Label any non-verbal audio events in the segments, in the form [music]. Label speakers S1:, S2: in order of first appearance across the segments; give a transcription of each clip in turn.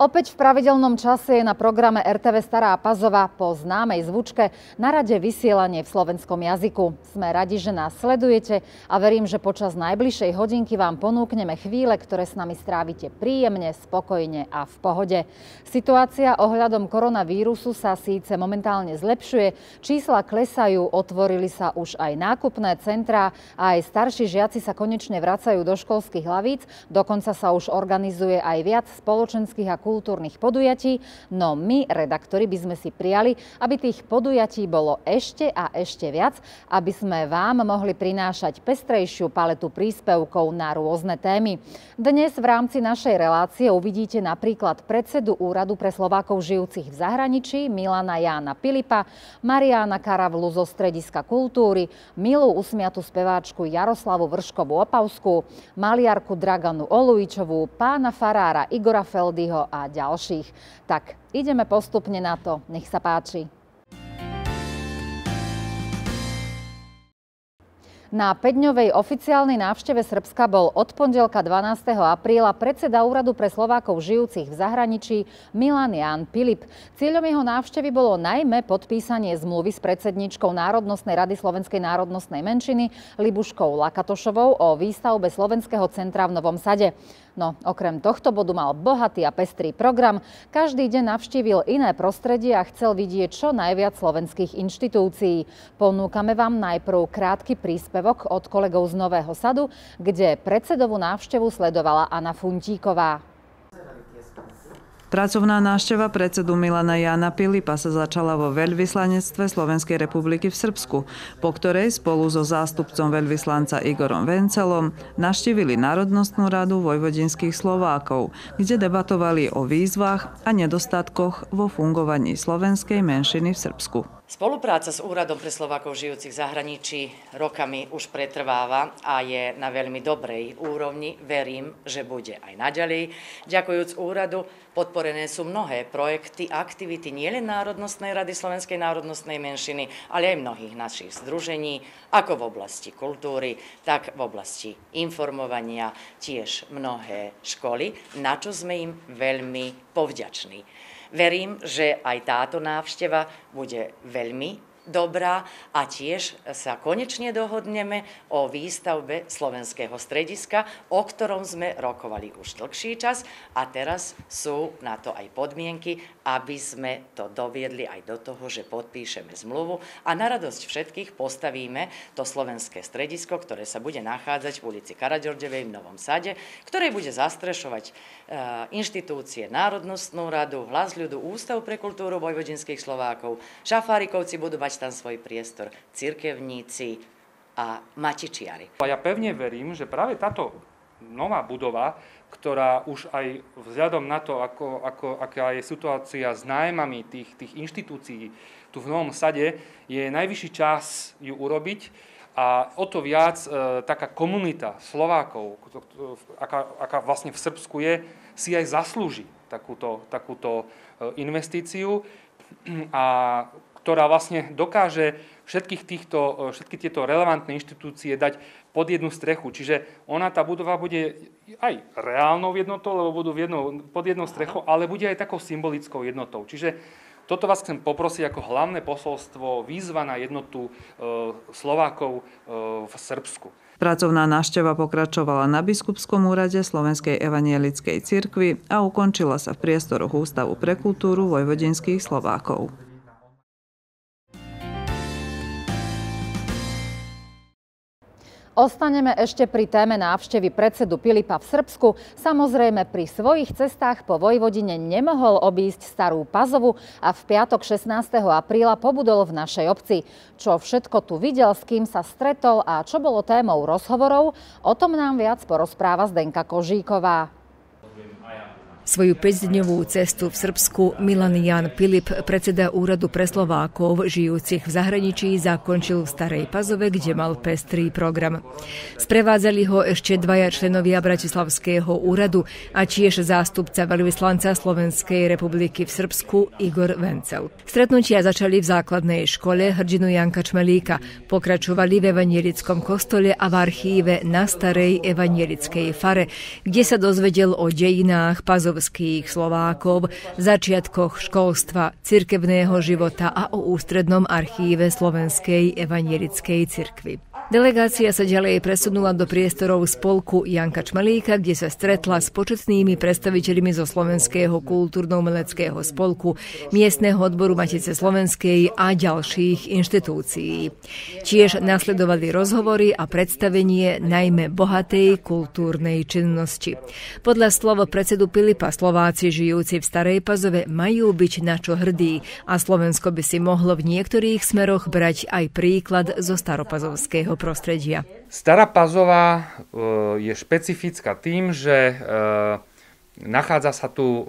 S1: Opäť v pravidelnom čase je na programe RTV Stará Pazova po známej zvučke na rade vysielanie v slovenskom jazyku. Sme radi, že nás sledujete a verím, že počas najbližšej hodinky vám ponúkneme chvíle, ktoré s nami strávite príjemne, spokojne a v pohode. Situácia ohľadom koronavírusu sa síce momentálne zlepšuje, čísla klesajú, otvorili sa už aj nákupné centrá a aj starší žiaci sa konečne vracajú do školských hlavíc, dokonca sa už organizuje aj viac spoločenských a kultúrnych kultúrnych podujatí, no my, redaktori, by sme si prijali, aby tých podujatí bolo ešte a ešte viac, aby sme vám mohli prinášať pestrejšiu paletu príspevkov na rôzne témy. Dnes v rámci našej relácie uvidíte napríklad predsedu Úradu pre Slovákov žijúcich v zahraničí Milana Jána Pilipa, Mariána Karavlu zo Strediska kultúry, milú usmiatú speváčku Jaroslavu Vrškovú Opavskú, maliarku Draganu Olujčovú, pána Farára Igora Feldyho a ďalších. Tak ideme postupne na to. Nech sa páči. Na 5-dňovej oficiálnej návšteve Srbska bol od pondelka 12. apríla predseda Úradu pre Slovákov žijúcich v zahraničí Milan Jan Pilip. Cieľom jeho návštevy bolo najmä podpísanie zmluvy s predsedničkou Národnostnej rady Slovenskej národnostnej menšiny Libuškou Lakatošovou o výstavbe Slovenského centra v Novom Sade. No okrem tohto bodu mal bohatý a pestrý program. Každý deň navštívil iné prostredie a chcel vidieť čo najviac slovenských inštitúcií. Ponúkame vám najprv krátky príspevok od kolegov z Nového sadu, kde predsedovú návštevu sledovala Anna Funtíková.
S2: Pracovná návšteva predsedu Milana Jana Pilipa sa začala vo veľvyslanectve Slovenskej republiky v Srbsku, po ktorej spolu so zástupcom veľvyslanca Igorom Vencelom naštívili Národnostnú radu vojvodinských Slovákov, kde debatovali o výzvach a nedostatkoch vo fungovaní slovenskej menšiny v Srbsku.
S3: Spolupráca s Úradom pre Slovákov žijúcich v zahraničí rokami už pretrváva a je na veľmi dobrej úrovni. Verím, že bude aj naďalej. Ďakujúc úradu, podporené sú mnohé projekty aktivity nielen Národnostnej rady slovenskej národnostnej menšiny, ale aj mnohých našich združení, ako v oblasti kultúry, tak v oblasti informovania, tiež mnohé školy, na čo sme im veľmi povďační. Verím, že aj táto návšteva bude veľmi dobrá a tiež sa konečne dohodneme o výstavbe slovenského strediska, o ktorom sme rokovali už dlhší čas a teraz sú na to aj podmienky, aby sme to doviedli aj do toho, že podpíšeme zmluvu a na radosť všetkých postavíme to slovenské stredisko, ktoré sa bude nachádzať v ulici Karadžordevej v Novom Sade, ktoré bude zastrešovať e, inštitúcie Národnostnú radu, hlas ľudu, Ústav pre kultúru vojvodinských Slovákov. Šafárikovci budú mať tam svoj priestor cirkevníci a
S4: matičiari. A ja pevne verím, že práve táto nová budova, ktorá už aj vzhľadom na to, ako, ako, aká je situácia s nájmami tých, tých inštitúcií tu v Novom Sade, je najvyšší čas ju urobiť. A o to viac e, taká komunita Slovákov, aká, aká vlastne v Srbsku je, si aj zaslúži takúto, takúto e, investíciu a ktorá vlastne dokáže všetkých týchto, e, všetky tieto relevantné inštitúcie dať pod jednu strechu. Čiže ona, tá budova bude aj reálnou jednotou, lebo budú jednou, pod jednou strechou, ale bude aj takou symbolickou jednotou. Čiže toto vás chcem poprosiť ako hlavné posolstvo, výzva na jednotu e, Slovákov e, v Srbsku.
S2: Pracovná návšteva pokračovala na Biskupskom úrade Slovenskej evanielickej cirkvi a ukončila sa v priestoroch Ústavu pre kultúru vojvodinských Slovákov.
S1: Ostaneme ešte pri téme návštevy predsedu Pilipa v Srbsku. Samozrejme, pri svojich cestách po Vojvodine nemohol obísť starú Pazovu a v piatok 16. apríla pobudol v našej obci. Čo všetko tu videl, s kým sa stretol a čo bolo témou rozhovorov, o tom nám viac porozpráva Zdenka Kožíková.
S5: Svoju 5-dňovú cestu v Srbsku Milan Jan Pilip, predseda úradu pre Slovákov žijúcich v zahraničí, zakončil v Starej Pazove, kde mal pestrý program. Sprevádzali ho ešte dvaja členovia Bratislavského úradu a tiež zástupca veľvyslanca Slovenskej republiky v Srbsku Igor Vencel. Stretnutia začali v základnej škole Hrdinu Janka Čmelíka, pokračovali v evanielickom kostole a v archíve na Starej evanielickej fare, kde sa dozvedel o dejinách Pazov moravských Slovákov, začiatkoch školstva, cirkevného života a o ústrednom archíve Slovenskej evanielickej cirkvi. Delegácia sa ďalej presunula do priestorov spolku Janka Čmalíka, kde sa stretla s početnými predstaviteľmi zo Slovenského kultúrno-umeleckého spolku, miestneho odboru Matice Slovenskej a ďalších inštitúcií. Tiež nasledovali rozhovory a predstavenie najmä bohatej kultúrnej činnosti. Podľa slovo predsedu Pilipa Slováci žijúci v Starej Pazove majú byť na čo hrdí a Slovensko by si mohlo v niektorých smeroch brať aj príklad zo staropazovského prostredia.
S4: Stará Pazová eh, je špecifická tým, že eh, nachádza sa tu eh,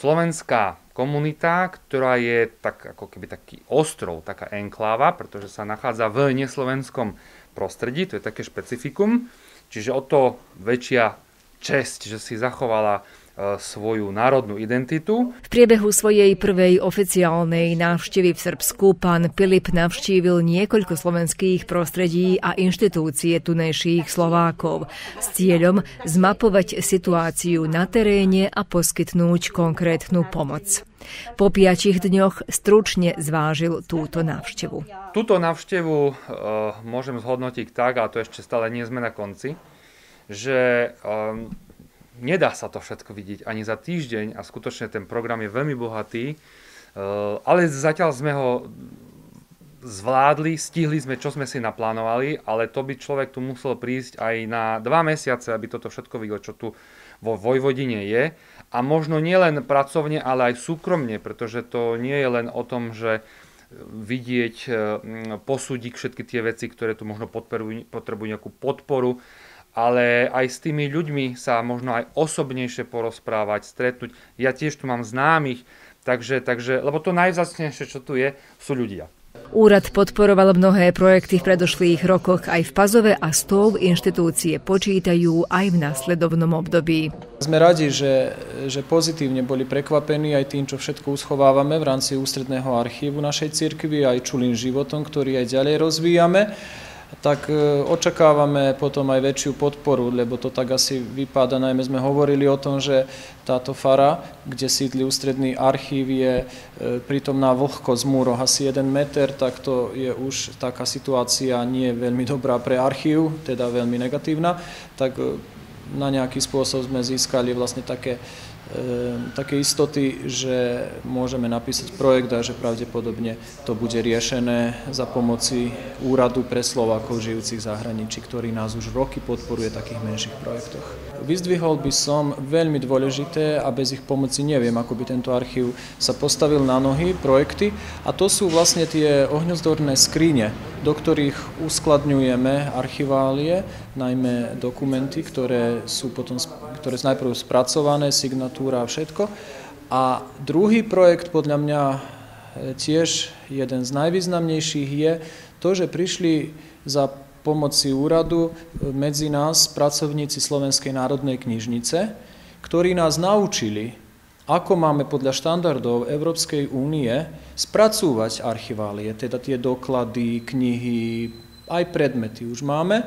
S4: slovenská komunita, ktorá je tak, ako keby taký ostrov, taká enkláva, pretože sa nachádza v neslovenskom prostredí, to je také špecifikum. Čiže o to väčšia česť, že si zachovala E, svoju národnú identitu.
S5: V priebehu svojej prvej oficiálnej návštevy v Srbsku pán Pilip navštívil niekoľko slovenských prostredí a inštitúcie tunejších Slovákov s cieľom zmapovať situáciu na teréne a poskytnúť konkrétnu pomoc. Po piatich dňoch stručne zvážil túto návštevu.
S4: Túto návštevu e, môžem zhodnotiť tak, a to ešte stále nie sme na konci, že e, nedá sa to všetko vidieť ani za týždeň a skutočne ten program je veľmi bohatý, e, ale zatiaľ sme ho zvládli, stihli sme, čo sme si naplánovali, ale to by človek tu musel prísť aj na dva mesiace, aby toto všetko videl, čo tu vo Vojvodine je. A možno nielen pracovne, ale aj súkromne, pretože to nie je len o tom, že vidieť, e, posúdiť všetky tie veci, ktoré tu možno potrebujú nejakú podporu, ale aj s tými ľuďmi sa možno aj osobnejšie porozprávať, stretnúť. Ja tiež tu mám známych, takže, takže lebo to najvzácnejšie, čo tu je, sú ľudia.
S5: Úrad podporoval mnohé projekty v predošlých rokoch aj v Pazove a stov inštitúcie počítajú aj v následovnom období.
S6: Sme radi, že, že pozitívne boli prekvapení aj tým, čo všetko uschovávame v rámci ústredného archívu našej cirkvi, aj čulým životom, ktorý aj ďalej rozvíjame tak e, očakávame potom aj väčšiu podporu, lebo to tak asi vypada. Najmä sme hovorili o tom, že táto fara, kde sídli ústredný archív, je e, pritomná vlhkosť v múroch asi 1 meter, tak to je už taká situácia nie veľmi dobrá pre archív, teda veľmi negatívna, tak e, na nejaký spôsob sme získali vlastne také Ehm, také istoty, že môžeme napísať projekt a že pravdepodobne to bude riešené za pomoci úradu pre Slovákov žijúcich zahraničí, ktorý nás už roky podporuje v takých menších projektoch. Vyzdvihol by som veľmi dôležité a bez ich pomoci neviem, ako by tento archív sa postavil na nohy, projekty a to sú vlastne tie ohňozdorné skríne, do ktorých uskladňujeme archiválie, najmä dokumenty, ktoré sú potom ktoré sú najprv spracované, signatúra a všetko. A druhý projekt podľa mňa e, tiež jeden z najvýznamnejších je to, že prišli za pomoci úradu e, medzi nás pracovníci Slovenskej národnej knižnice, ktorí nás naučili, ako máme podľa štandardov Európskej únie spracúvať archiválie, teda tie doklady, knihy, aj predmety už máme.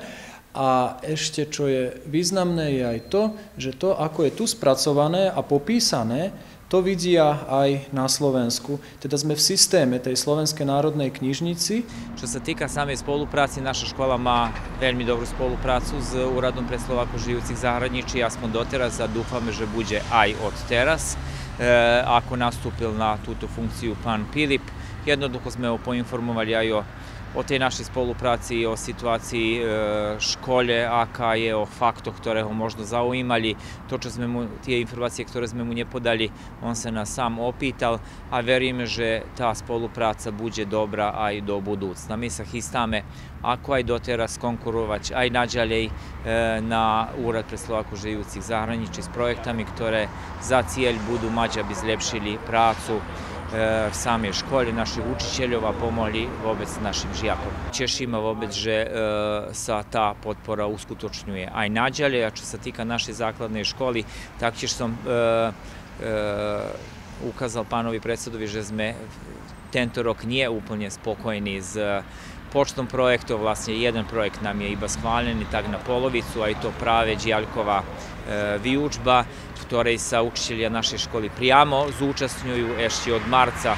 S6: A ešte čo je významné je aj to, že to, ako je tu spracované a popísané, to vidia aj na Slovensku. Teda sme v systéme tej Slovenskej národnej knižnici.
S7: Čo sa týka samej spolupráci, naša škola má veľmi dobrú spoluprácu s Úradom pre Slovako žijúcich zahraničí, aspoň doteraz a dúfame, že bude aj od teraz, e, ako nastúpil na túto funkciu pán Pilip. Jednoducho sme ho poinformovali aj o o te naše spolupraci, o situaciji e, školje, aka je o faktu ktore ho možno zauimali, to čo sme mu, tie informácie, ktoré sme mu nepodali, on sa nás sám opýtal a veríme, že tá spolupráca bude dobrá aj do budúcna. My sa chystáme, ako aj doteraz konkurovať aj naďalej e, na úrad pre Slováku žijúcich zahraničí s projektami, ktoré za cieľ budú mať, aby zlepšili prácu E, same škole, naših učiteljova pomoli vobec našim žijakom. Češima vobec, že e, sa ta potpora uskutočnjuje. A i nađale, a če se tika naše zakladne školi, tak ćeš sam e, ukazal panovi predsedovi, že sme tento rok nije uplnje spokojni z počtom projektu, vlastne jedan projekt nam je iba skvaljen i tak na polovicu, a i to prave džjaljkova vijučba, direktora i sa učitelja naše školi prijamo, zaučastnjuju ešći od marca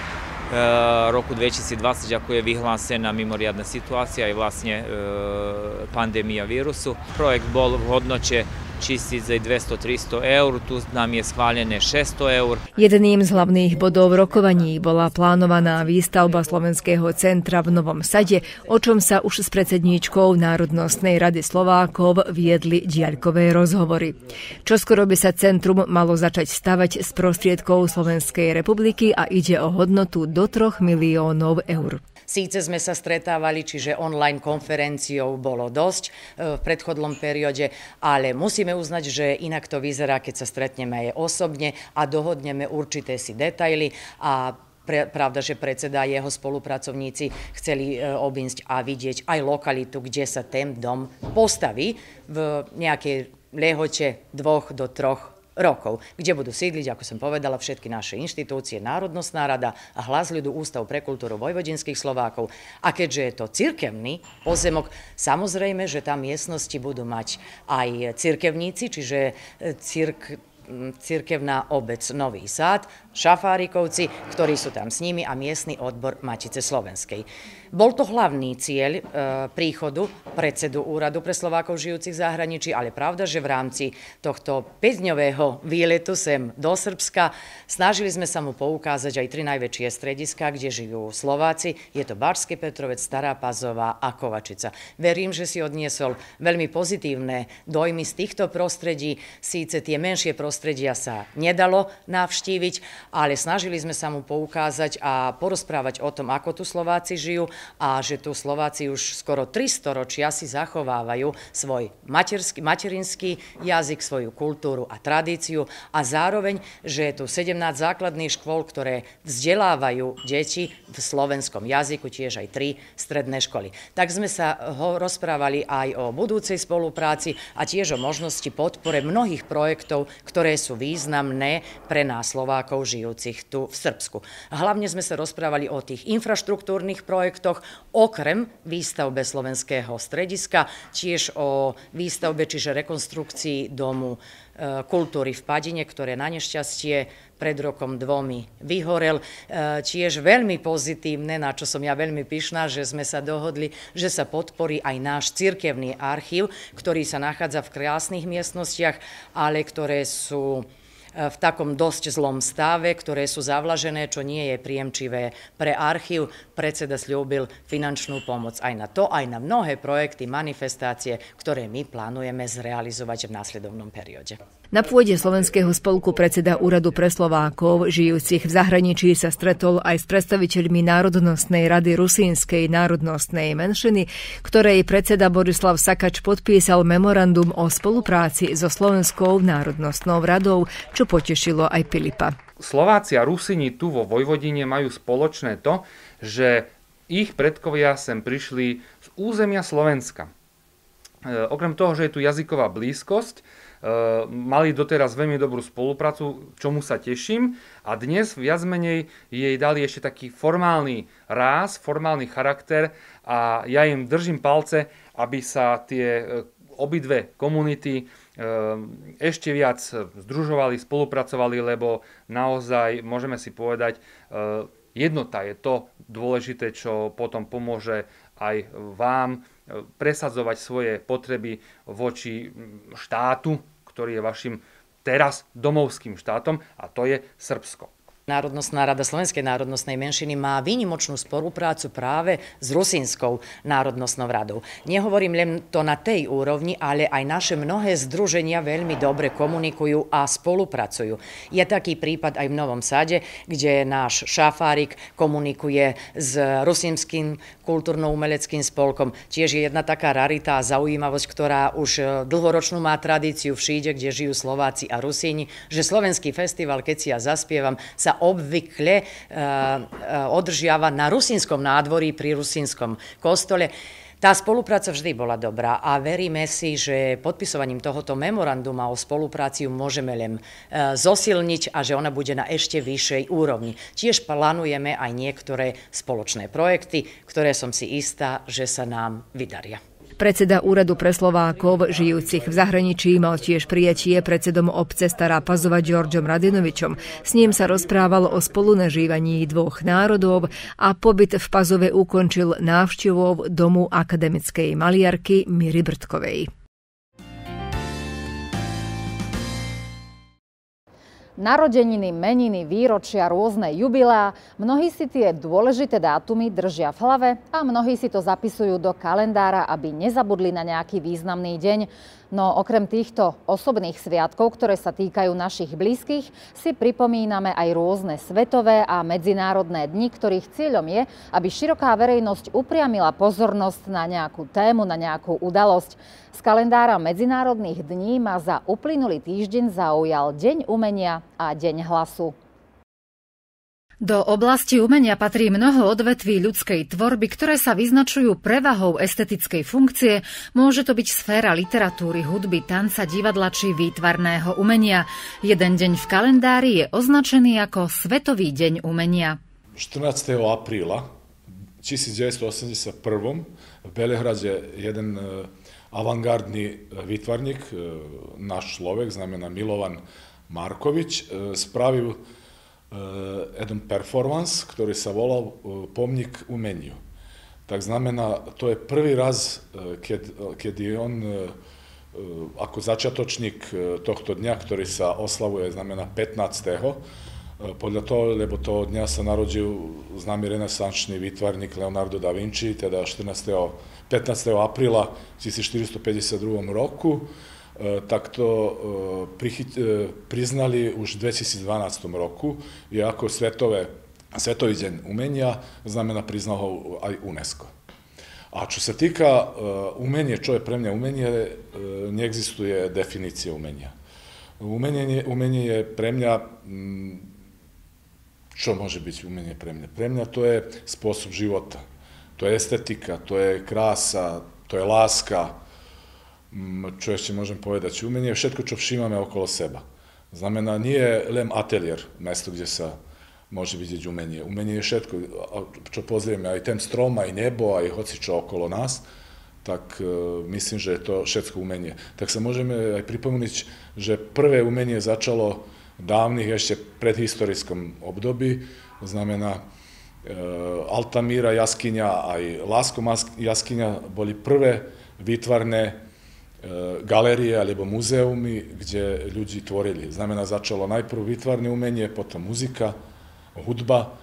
S7: Eh, roku 2020, ako je vyhlásená mimoriadna situácia aj vlastne eh, pandémia virusu. Projekt bol hodnoće čistiť za 200-300 eur, tu nám je schválené 600 eur.
S5: Jedným z hlavných bodov rokovaní bola plánovaná výstavba Slovenského centra v Novom Sade, o čom sa už s predsedníčkou Národnostnej rady Slovákov viedli diaľkové rozhovory. Čoskoro by sa centrum malo začať stavať z prostriedkov Slovenskej republiky a ide o hodnotu do do 3 miliónov eur.
S3: Síce sme sa stretávali, čiže online konferenciou bolo dosť e, v predchodlom periode, ale musíme uznať, že inak to vyzerá, keď sa stretneme aj osobne a dohodneme určité si detaily a pravda, že predseda a jeho spolupracovníci chceli e, obísť a vidieť aj lokalitu, kde sa ten dom postaví v nejakej lehote dvoch do troch rokov, gdje budu sidliť, ako sam povedala, všetky naše inštitúcie, národnosť nárada a hlas ľudu Ústav pre kultúru vojvodinských Slovákov. A keďže je to cirkevný pozemok, samozrejme, že tam miestnosti budú mať aj cirkevníci, čiže e, cirk, cirkevná obec Nový Sad, Šafárikovci, ktorí sú tam s nimi a miestny odbor Matice Slovenskej. Bol to hlavný cieľ e, príchodu predsedu Úradu pre Slovákov žijúcich v zahraničí, ale pravda, že v rámci tohto 5-dňového výletu sem do Srbska snažili sme sa mu poukázať aj tri najväčšie strediska, kde žijú Slováci. Je to Barský Petrovec, Stará Pazová a Kovačica. Verím, že si odniesol veľmi pozitívne dojmy z týchto prostredí. Síce tie menšie prostredia sa nedalo navštíviť, ale snažili sme sa mu poukázať a porozprávať o tom, ako tu Slováci žijú a že tu Slováci už skoro 300 ročia si zachovávajú svoj materinský jazyk, svoju kultúru a tradíciu a zároveň, že je tu 17 základných škôl, ktoré vzdelávajú deti v slovenskom jazyku, tiež aj tri stredné školy. Tak sme sa eh, ho rozprávali aj o budúcej spolupráci a tiež o možnosti podpore mnohých projektov, ktoré sú významné pre nás Slovákov žijúcich tu v Srbsku. Hlavne sme sa rozprávali o tých infraštruktúrnych projektoch, projektoch, okrem výstavbe Slovenského strediska, tiež o výstavbe, čiže rekonstrukcii Domu e, kultúry v Padine, ktoré na nešťastie pred rokom dvomi vyhorel. E, tiež veľmi pozitívne, na čo som ja veľmi pyšná, že sme sa dohodli, že sa podporí aj náš cirkevný archív, ktorý sa nachádza v krásnych miestnostiach, ale ktoré sú E, v takom dosť zlom stave, ktoré sú zavlažené, čo nie je príjemčivé pre archív. Predseda sľúbil finančnú pomoc aj na to, aj na mnohé projekty, manifestácie, ktoré my plánujeme zrealizovať v následovnom periode.
S5: Na pôde Slovenského spolku predseda Úradu pre Slovákov, žijúcich v zahraničí, sa stretol aj s predstaviteľmi Národnostnej rady rusínskej národnostnej menšiny, ktorej predseda Borislav Sakač podpísal memorandum o spolupráci so Slovenskou národnostnou radou, čo potešilo aj Pilipa.
S4: Slováci a Rusini tu vo Vojvodine majú spoločné to, že ich predkovia sem prišli z územia Slovenska. E, okrem toho, že je tu jazyková blízkosť, Eh, mali doteraz veľmi dobrú spoluprácu, čomu sa teším. A dnes viac menej jej dali ešte taký formálny ráz, formálny charakter a ja im držím palce, aby sa tie eh, obidve komunity eh, ešte viac združovali, spolupracovali, lebo naozaj môžeme si povedať, jednota je to dôležité, čo potom pomôže aj vám eh, presadzovať svoje potreby voči mm, štátu, ktorý je vašim teraz domovským štátom a to je Srbsko.
S3: Národnostná rada Slovenskej národnostnej menšiny má výnimočnú spoluprácu práve s Rusínskou národnostnou radou. Nehovorím len to na tej úrovni, ale aj naše mnohé združenia veľmi dobre komunikujú a spolupracujú. Je taký prípad aj v Novom Sade, kde náš šafárik komunikuje s Rusínským kultúrno-umeleckým spolkom. Tiež je jedna taká rarita a zaujímavosť, ktorá už e, dlhoročnú má tradíciu v Šíde, kde žijú Slováci a Rusíni, že Slovenský festival, keď si ja zaspievam, sa sa obvykle e, e, održava na rusinskom nádvorí pri rusinskom kostole. Tá spolupráca vždy bola dobrá a veríme si, že podpisovaním tohoto memoranduma o spolupráciu môžeme len e, zosilniť a že ona bude na ešte vyššej úrovni. Tiež plánujeme aj niektoré spoločné projekty, ktoré som si istá, že sa nám vydaria.
S5: Predseda úradu pre Slovákov žijúcich v zahraničí mal tiež prijatie predsedom obce Stará Pazova Georgiom Radinovičom. S ním sa rozprával o spolunažívaní dvoch národov a pobyt v Pazove ukončil návštevou domu akademickej maliarky Miry Brtkovej.
S1: Narodeniny, meniny, výročia, rôzne jubilá, mnohí si tie dôležité dátumy držia v hlave a mnohí si to zapisujú do kalendára, aby nezabudli na nejaký významný deň. No okrem týchto osobných sviatkov, ktoré sa týkajú našich blízkych, si pripomíname aj rôzne svetové a medzinárodné dni, ktorých cieľom je, aby široká verejnosť upriamila pozornosť na nejakú tému, na nejakú udalosť. Z kalendára medzinárodných dní ma za uplynulý týždeň zaujal Deň umenia a Deň hlasu. Do oblasti umenia patrí mnoho odvetví ľudskej tvorby, ktoré sa vyznačujú prevahou estetickej funkcie. Môže to byť sféra literatúry, hudby, tanca, divadla či výtvarného umenia. Jeden deň v kalendári je označený ako Svetový deň umenia.
S8: 14. apríla 1981. v Belehrade jeden e, avangardný e, výtvarník, e, náš človek, znamená Milovan Markovič, spravil jedan eh, performans, ktorý sa volal eh, Pomnik umenju. Tak znamená, to je prvi raz eh, keď, keď je on ako začatočnik tohto dňa, ktorý sa oslavuje, znamená 15. Podľa toho, lebo toho dňa sa narodil známy renesančný výtvarník Leonardo da Vinci, teda 14. 15. aprila 1452 roku. Eh, takto eh, eh, priznali už 2012. roku, i ako Svetovi umenia, umenja znamena priznao aj UNESCO. A što se týka umenje, čo je premnja umenje, ne egzistuje definicija umenja. Umenje, umenje je mňa, mm, čo može biti umenje Pre mňa to je sposob života, to je estetika, to je krasa, to je laska, Mm, čo ešte môžem povedať, umenie je všetko, čo všímame okolo seba. Znamená, nie je len ateliér, mesto, kde sa môže vidieť umenie. Umenie je všetko, čo pozrieme, aj ten strom, aj nebo, aj hoci čo okolo nás, tak e, myslím, že je to všetko umenie. Tak sa môžeme aj pripomniť, že prvé umenie začalo dávnych ešte predhistorickom období, znamená, e, Altamíra jaskyňa, aj Lásko jaskyňa boli prvé výtvarné E, Galerie alebo muzeumy, kde ľudí tvorili. Znamená, začalo najprv výtvarné umenie, potom muzika, hudba,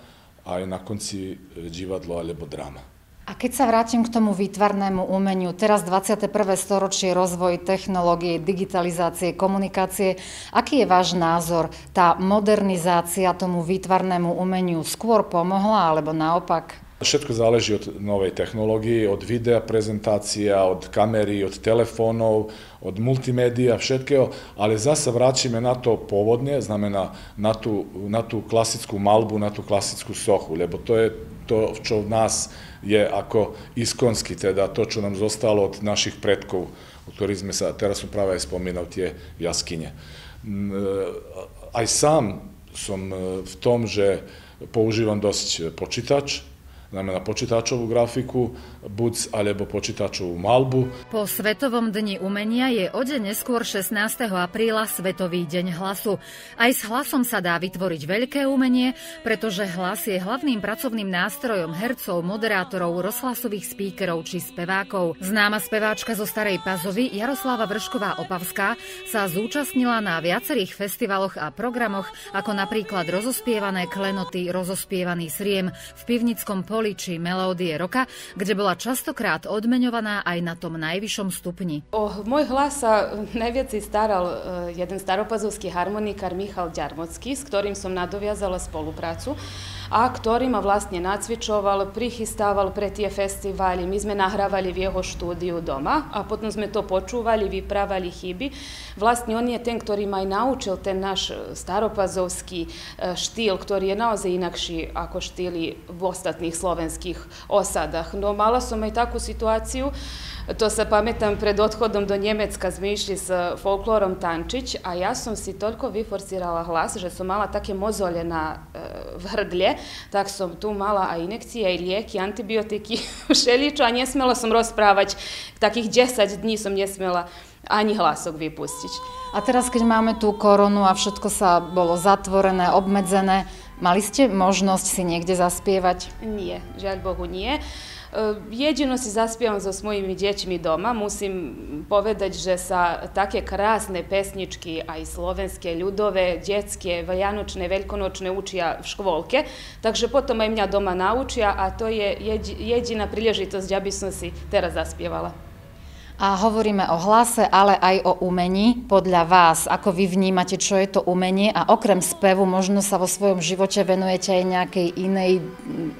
S8: a aj na konci e, divadlo alebo drama.
S1: A keď sa vrátim k tomu výtvarnému umeniu, teraz 21. storočie, rozvoj technológie, digitalizácie, komunikácie, aký je váš názor? Tá modernizácia tomu výtvarnému umeniu skôr pomohla alebo naopak?
S8: Všetko záleží od novej technológie, od videa prezentácia, od kamery, od telefónov, od multimédia, všetkého, ale zase vráčime na to povodne, znamená na tu, na tu klasickú malbu, na tu klasickú sohu, lebo to je to, čo v nás je ako iskonski, teda to, čo nam zostalo od naših pretkov, o ktorých sme sa, teraz som práve aj spomínal tie jaskinje. E, aj sam som e, v tom, že používam dosť počítač, da me na početačovu grafiku, buc alebo počítačovú malbu.
S1: Po Svetovom dni umenia je o deň neskôr 16. apríla Svetový deň hlasu. Aj s hlasom sa dá vytvoriť veľké umenie, pretože hlas je hlavným pracovným nástrojom hercov, moderátorov, rozhlasových spíkerov či spevákov. Známa speváčka zo Starej Pazovy Jaroslava Vršková Opavská sa zúčastnila na viacerých festivaloch a programoch, ako napríklad rozospievané klenoty, rozospievaný sriem v Pivnickom poli či Melódie roka, kde bola častokrát odmeňovaná aj na tom najvyššom stupni.
S9: O môj hlas sa najviac staral e, jeden staropazovský harmonikár Michal Ďarmocký, s ktorým som nadoviazala spoluprácu a ktorima vlastne nacvičoval, prichystával pre tie festivali. My sme nahrávali v jeho štúdiu doma, a potom sme to počúvali, vyprávali chyby. Vlastne on je ten, ktorý ma aj naučil ten náš e, staropazovský e, štýl, ktorý je naozaj inakší ako štýly v ostatných slovenských osadách. No mala som aj takú situáciu, to sa pametam, pred odchodom do Nemecka, smo išli s eh, folklorom Tančić, a ja som si toľko viforsirala hlas, že som mala také mozole na e, eh, vrdlje, tak som tu mala [laughs] a inekcija i lijek i antibiotik i a nesmela som sam rozprávať. Takých 10 dní som nesmela ani hlasok vypustiť.
S1: A teraz, keď máme tú koronu a všetko sa bolo zatvorené, obmedzené, mali ste možnosť si niekde zaspievať?
S9: Nie, žiaľ Bohu nie. Eh, jedino si zaspijam za svojimi djećmi doma. Musim povedať, že sa také krásne pesnički, a i slovenske ljudove, djetske, valjanočne, velikonočne učija škvolke. Takže potom im ja doma naučija, a to je jedina prilježitost ja bi sam si teraz zaspjevala.
S1: A hovoríme o hlase, ale aj o umení. Podľa vás, ako vy vnímate, čo je to umenie a okrem spevu možno sa vo svojom živote venujete aj nejakej inej,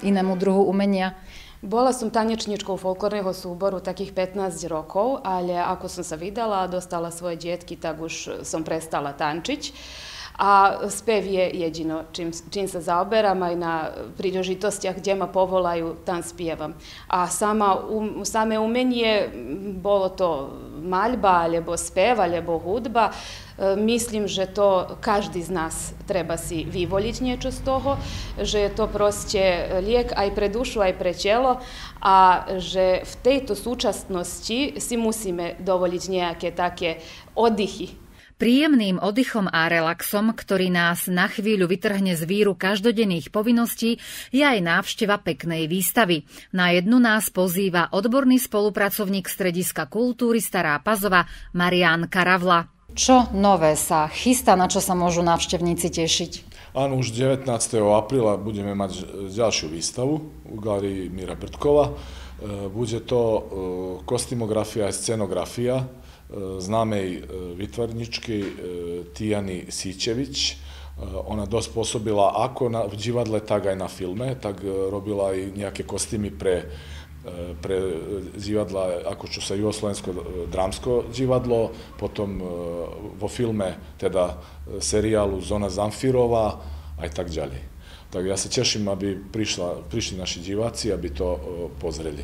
S1: inému druhu umenia?
S9: Bola som tanečničkou folklorného súboru takých 15 rokov, ale ako som sa vydala a dostala svoje djetky, tak už som prestala tančiť. A spev je jedino čim, se zaoberam, a i na priložitostjah gdje ma povolaju, tam spijevam. A sama, um, same umenje, bolo to maljba, alebo spev, alebo hudba, E, Mislim, že to každý z nas treba si vyvoliť niečo z toho, že je to proste liek aj pre dušu, aj pre telo a že v tejto súčasnosti si musíme dovoliť nejaké také oddychy
S1: Príjemným oddychom a relaxom, ktorý nás na chvíľu vytrhne z víru každodenných povinností, je aj návšteva peknej výstavy. Na jednu nás pozýva odborný spolupracovník Strediska kultúry Stará Pazova Marian Karavla. Čo nové sa chystá, na čo sa môžu návštevníci tešiť?
S8: Áno, už 19. apríla budeme mať e, ďalšiu výstavu u galérii Mira Brtkova. E, bude to e, kostymografia a scenografia známej vytvarničky Tijany Sičević. Ona dosť pôsobila ako na, v divadle, tak aj na filme, tak robila aj nejaké kostýmy pre E, pre e, zivadla ako čo sa jugoslovensko e, dramsko zivadlo, potom vo filme, teda seriálu Zona Zamfirova aj tak ďalej. Tak ja sa teším, aby prišla, prišli naši diváci, aby to pozreli.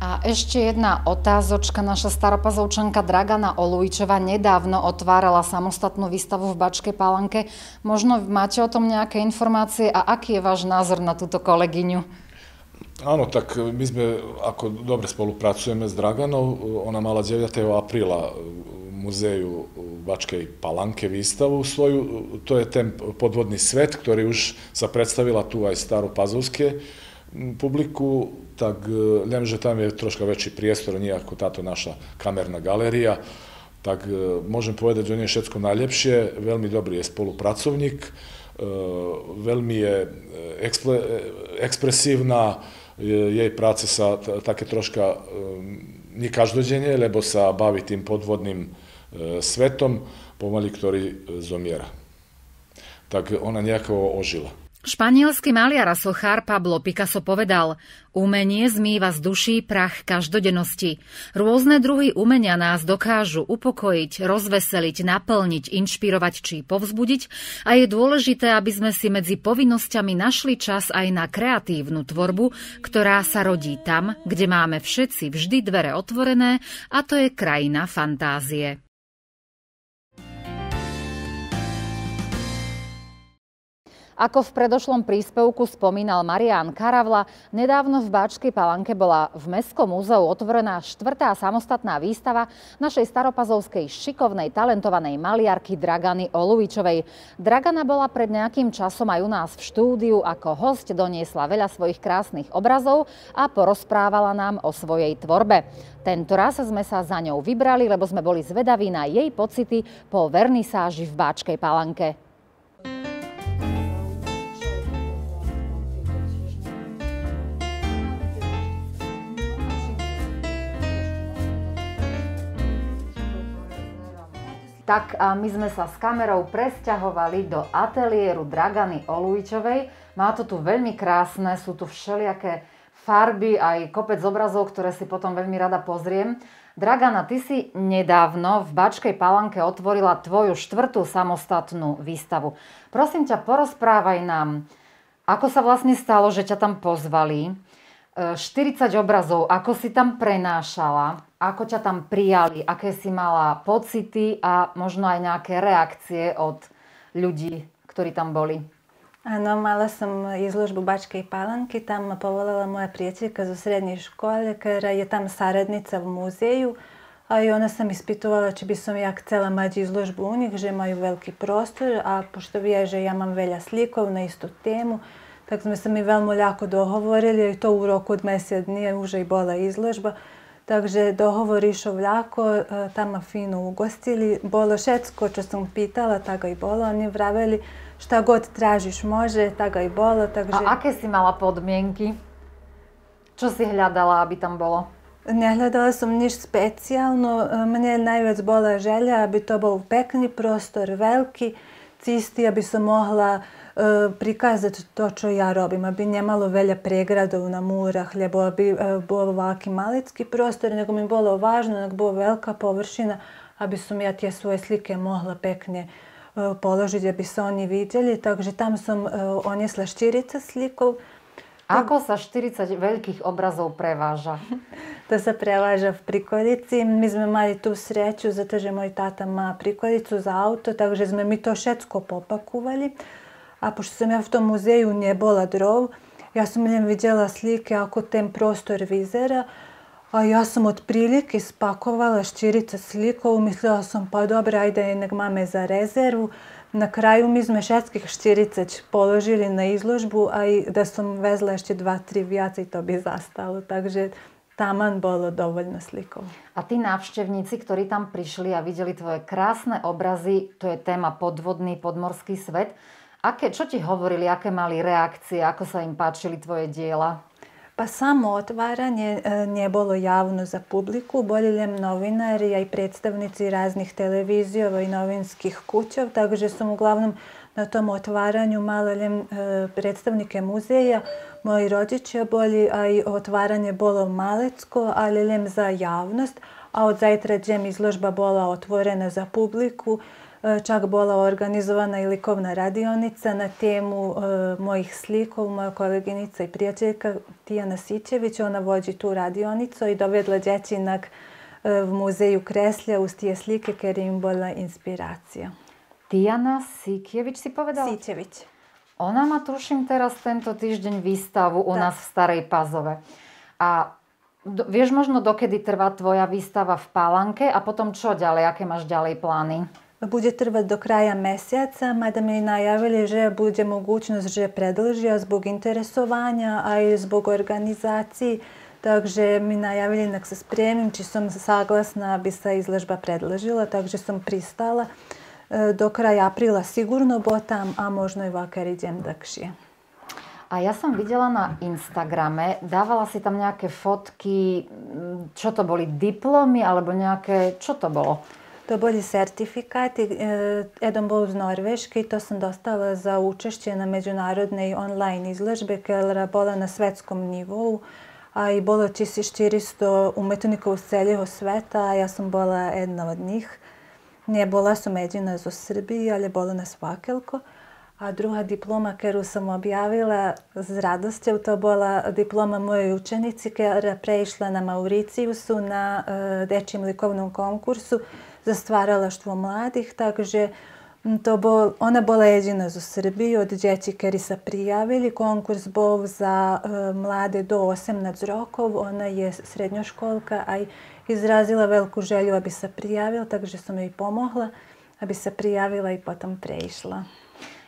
S1: A ešte jedna otázočka. Naša staropazovčanka Dragana Olujčeva nedávno otvárala samostatnú výstavu v Bačkej Palanke. Možno máte o tom nejaké informácie a aký je váš názor na túto kolegyňu?
S8: Ano, tak, mi sme, ako dobre spolupracujeme s Draganom, ona mala djevjata je u aprila u muzeju Bačke i Palanke výstavu svoju, to je ten podvodni svet, ktorý už sa predstavila tu aj staru pazovske publiku, tak ljem, že tam je troška veći prijestor, nije ako táto naša kamerna galerija, tak môžem povedať, že on je všetko najljepšie, veľmi dobrý je spolupracovník, e, veľmi je e, e, ekspresívna, ekspresívna, jej práce sa také troška nie každodenne, lebo sa baví tým podvodným e, svetom, pomali ktorý e, zomjera. Tak ona nekako ožila.
S1: Španielský maliar a sochár Pablo Picasso povedal, umenie zmýva z duší prach každodennosti. Rôzne druhy umenia nás dokážu upokojiť, rozveseliť, naplniť, inšpirovať či povzbudiť a je dôležité, aby sme si medzi povinnosťami našli čas aj na kreatívnu tvorbu, ktorá sa rodí tam, kde máme všetci vždy dvere otvorené a to je krajina fantázie. Ako v predošlom príspevku spomínal Marian Karavla, nedávno v Báčkej Palanke bola v Mestskom múzeu otvorená štvrtá samostatná výstava našej staropazovskej šikovnej talentovanej maliarky Dragany Oluvičovej. Dragana bola pred nejakým časom aj u nás v štúdiu ako host doniesla veľa svojich krásnych obrazov a porozprávala nám o svojej tvorbe. Tento raz sme sa za ňou vybrali, lebo sme boli zvedaví na jej pocity po vernisáži v Báčkej Palanke. tak my sme sa s kamerou presťahovali do ateliéru Dragany Olujčovej. Má to tu veľmi krásne, sú tu všelijaké farby, aj kopec obrazov, ktoré si potom veľmi rada pozriem. Dragana, ty si nedávno v Bačkej Palanke otvorila tvoju štvrtú samostatnú výstavu. Prosím ťa, porozprávaj nám, ako sa vlastne stalo, že ťa tam pozvali, 40 e, obrazov, ako si tam prenášala, ako ťa tam prijali? Aké si mala pocity a možno aj nejaké reakcie od ľudí, ktorí tam boli?
S2: Áno, mala som i izložbu Bačkej Palanky, tam ma povolala moja prijateljka zo srednej školy, ktorá je tam saradnica v múzeju. A i ona sam ispitovala či bi som ja htjela mađi izložbu u njih, že imaju veliki prostor, a pošto vježe ja mam velja slikov na istu temu, tako sme se mi veľmi ljako dohovorili i to u roku od mjesec dnije uže i bola izložba. Takže dohovoriš ovljako, e, tamo fino ugostili, bolo šecko, čo sam pitala, tako i bolo, oni vraveli šta god tražiš može, tako i bolo. Takže... A aké si mala podmienky? Čo si hľadala, aby tam bolo? Ne hľadala som nič specijalno, e, mne najviac bola želja, aby to bol pekni prostor, veliki, cisti, aby som mohla uh, E, prikazati to čo ja robim. Bi njemalo velja pregradov na mura, hljebo bi uh, e, bo ovaki malicki prostor, nego mi bolo važno, nego bo velika površina, a bi sam ja tje svoje slike mohla peknje uh, e, položiti, da bi se oni vidjeli. Takže tam sam, uh, on je slaštirica slikov, Ako sa 40 velikih obrazov prevaža? [laughs] to se prevaža v prikolici. Mi smo imali tu sreću, zato že moj tata ma prikolicu za auto, takže smo mi to šecko popakuvali. Uh, a pošto sam ja u tom muzeju nije bola drov, ja sam njem vidjela slike ako ten prostor vizera, a ja sam otprilike spakovala štirica slikov, mislila sam pa dobro, ajde nek mame za rezervu. Na kraju mi smo šestskih štirica položili na izložbu, a i da sam vezla ešte dva, tri vijaca i to by zastalo. Takže taman bolo dovoľno slikov. A tí návštevníci,
S1: ktorí tam prišli a videli tvoje krásne obrazy, to je téma podvodný podmorský svet, Ake, čo ti hovorili, aké mali reakcie, ako sa im páčili tvoje diela?
S2: Pa samo otvaranje nije bolo javno za publiku, bolje ljem novinari i predstavnici raznih televizijova i novinskih kućov, tako že sam uglavnom na tom otvaranju malo ljem e, predstavnike muzeja, moji rođiće bolji, a i otvaranje bolo malecko, ali ljem za javnost, a od zajtra džem izložba bola otvorena za publiku, tako E, čak bola organizovana i likovna radionica na temu e, mojih slikov. Moja koleginica i prijateljka Tijana Sićević, ona vođi tu radionicu i dovedla dječinak e, v muzeju kreslja uz tije slike, ker im bila inspiracija. Tijana Sikjević si
S1: povedala? Sićević. Ona má, tuším, teraz tento týždeň výstavu u tak. nás v Starej Pazove. A do, vieš možno, dokedy trvá tvoja výstava v Palanke a
S2: potom čo ďalej, aké máš ďalej plány? bude trvať do kraja mjeseca, mada mi najavili že bude mogućnost že predlžio zbog interesovanja, a i zbog organizaciji. Takže mi najavili nek se spremim, či sam saglasna bi se izležba predložila, takže sam pristala. E, do kraja aprila sigurno tam a možno i vakar idem dakšije. A ja som videla na Instagrame,
S1: dávala si tam nejaké fotky, čo to boli, diplomy alebo nejaké,
S2: čo to bolo? To je bolji sertifikat, e, Edom Bulls Norveške i to sam dostala za učešće na međunarodne i online izložbe Kellera Bola na svetskom nivou, a i Bola će se štiristo umetnika u celjeho sveta, a ja sam Bola jedna od njih. Nije Bola su medijina za Srbiji, ali je Bola na svakelko. A druga diploma koju sam objavila s radostju, to bola diploma moje učenici koja je preišla na Mauriciju su na uh, dečjem likovnom konkursu. Uh, za stvaralaštvo mladih, takže to bol, ona bola jedina u Srbiji od djeći kjer se prijavili. Konkurs bol za e, mlade do 18 rokov. Ona je srednjoškolka, a izrazila veliku želju aby se prijavila, takže som jej pomohla, aby se prijavila i potom preišla.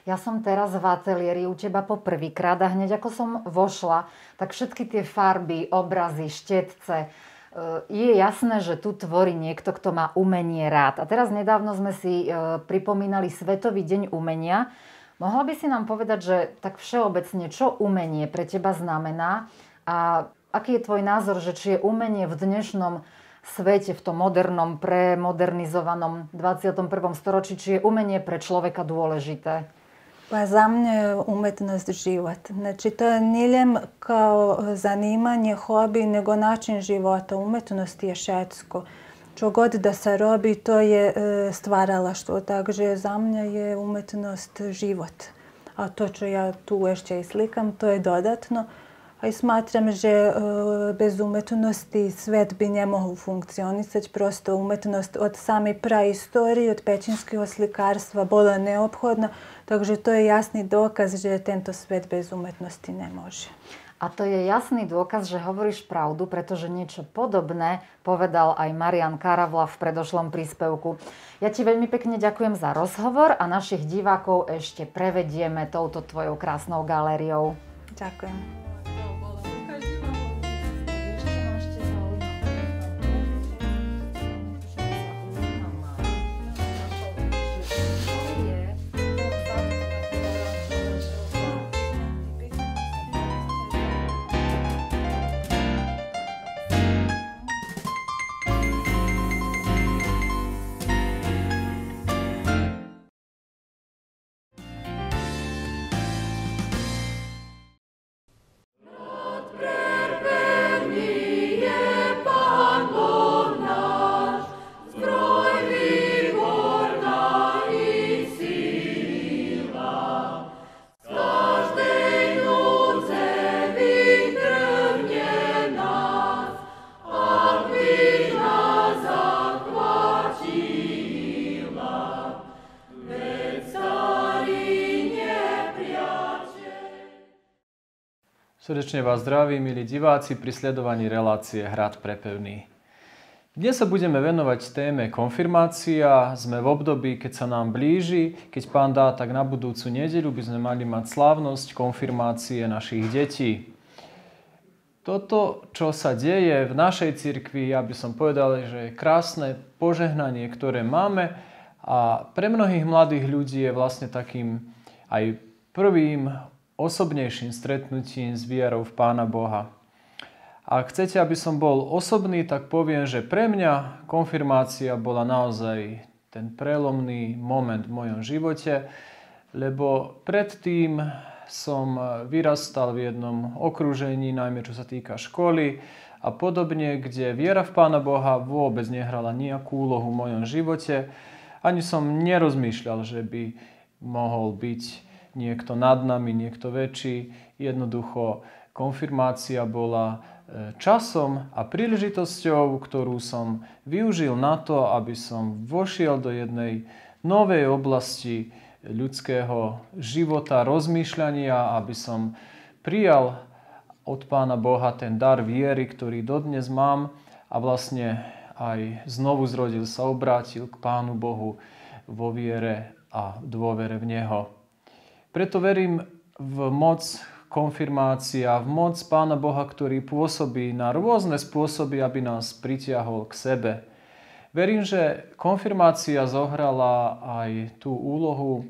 S1: Ja som teraz v ateliéri u teba poprvýkrát a hneď ako som vošla, tak všetky tie farby, obrazy, štetce, E, je jasné, že tu tvorí niekto, kto má umenie rád. A teraz nedávno sme si e, pripomínali Svetový deň umenia. Mohla by si nám povedať, že tak všeobecne, čo umenie pre teba znamená a aký je tvoj názor, že či je umenie v dnešnom svete, v tom modernom, premodernizovanom 21. storočí, či je umenie pre človeka dôležité?
S2: Pa za mnje je umetnost život. Znači to je niljem kao zanimanje, hobi, nego način života. Umetnost je šetsko. Čo god da se robi, to je e, stvaralaštvo. Takže za mnje je umetnost život. A to ću ja tu ešće i slikam, to je dodatno. A i smatram že e, bez umetnosti svet bi ne mogu funkcionisati. Prosto umetnost od same praistorije, od pećinskog slikarstva, bola neophodna Takže to je jasný dôkaz, že tento svet bez umetnosti nemôže. A to je jasný
S1: dôkaz, že hovoríš pravdu, pretože niečo podobné povedal aj Marian Karavla v predošlom príspevku. Ja ti veľmi pekne ďakujem za rozhovor a našich divákov ešte prevedieme touto tvojou krásnou galériou. Ďakujem.
S6: Srdečne vás zdraví milí diváci, pri sledovaní relácie Hrad prepevný. Dnes sa budeme venovať téme konfirmácia. Sme v období, keď sa nám blíži. Keď pán dá, tak na budúcu nedeľu by sme mali mať slávnosť konfirmácie našich detí. Toto, čo sa deje v našej cirkvi, ja by som povedal, že je krásne požehnanie, ktoré máme a pre mnohých mladých ľudí je vlastne takým aj prvým osobnejším stretnutím s vierou v Pána Boha. A chcete, aby som bol osobný, tak poviem, že pre mňa konfirmácia bola naozaj ten prelomný moment v mojom živote, lebo predtým som vyrastal v jednom okružení, najmä čo sa týka školy a podobne, kde viera v Pána Boha vôbec nehrala nejakú úlohu v mojom živote. Ani som nerozmýšľal, že by mohol byť niekto nad nami, niekto väčší. Jednoducho konfirmácia bola e, časom a príležitosťou, ktorú som využil na to, aby som vošiel do jednej novej oblasti ľudského života, rozmýšľania, aby som prijal od Pána Boha ten dar viery, ktorý dodnes mám a vlastne aj znovu zrodil sa, obrátil k Pánu Bohu vo viere a dôvere v Neho. Preto verím v moc konfirmácia, v moc Pána Boha, ktorý pôsobí na rôzne spôsoby, aby nás pritiahol k sebe. Verím, že konfirmácia zohrala aj tú úlohu e,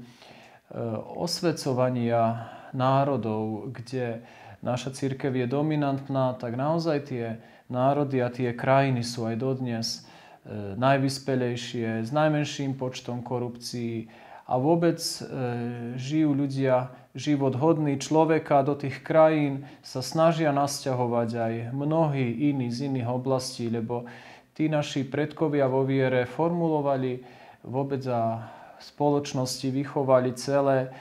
S6: osvecovania národov, kde naša církev je dominantná, tak naozaj tie národy a tie krajiny sú aj dodnes e, najvyspelejšie, s najmenším počtom korupcií a vôbec e, žijú ľudia život hodný človeka do tých krajín, sa snažia nasťahovať aj mnohí iní z iných oblastí, lebo tí naši predkovia vo viere formulovali vôbec a spoločnosti vychovali celé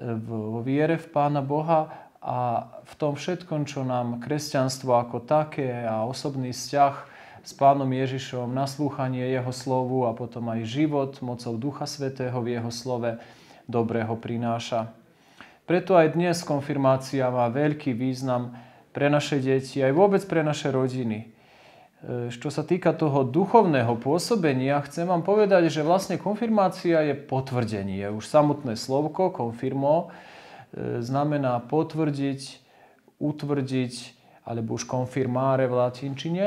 S6: e, vo viere v Pána Boha a v tom všetkom, čo nám kresťanstvo ako také a osobný vzťah s Pánom Ježišom, naslúchanie Jeho slovu a potom aj život mocou Ducha Svetého v Jeho slove dobrého prináša. Preto aj dnes konfirmácia má veľký význam pre naše deti, aj vôbec pre naše rodiny. E, čo sa týka toho duchovného pôsobenia, chcem vám povedať, že vlastne konfirmácia je potvrdenie. Už samotné slovko konfirmo e, znamená potvrdiť, utvrdiť, alebo už konfirmáre v latinčine.